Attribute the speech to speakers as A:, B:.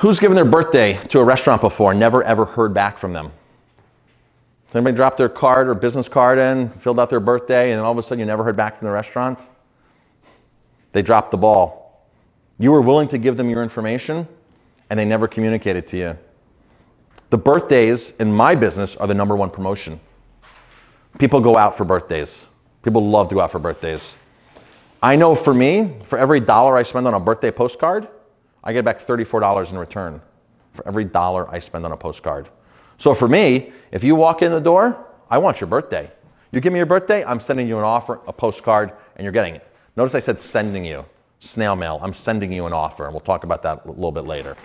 A: Who's given their birthday to a restaurant before never ever heard back from them? Has anybody dropped their card or business card in, filled out their birthday, and all of a sudden you never heard back from the restaurant? They dropped the ball. You were willing to give them your information, and they never communicated to you. The birthdays in my business are the number one promotion. People go out for birthdays. People love to go out for birthdays. I know for me, for every dollar I spend on a birthday postcard, I get back $34 in return for every dollar I spend on a postcard. So for me, if you walk in the door, I want your birthday. You give me your birthday, I'm sending you an offer, a postcard, and you're getting it. Notice I said sending you, snail mail. I'm sending you an offer, and we'll talk about that a little bit later.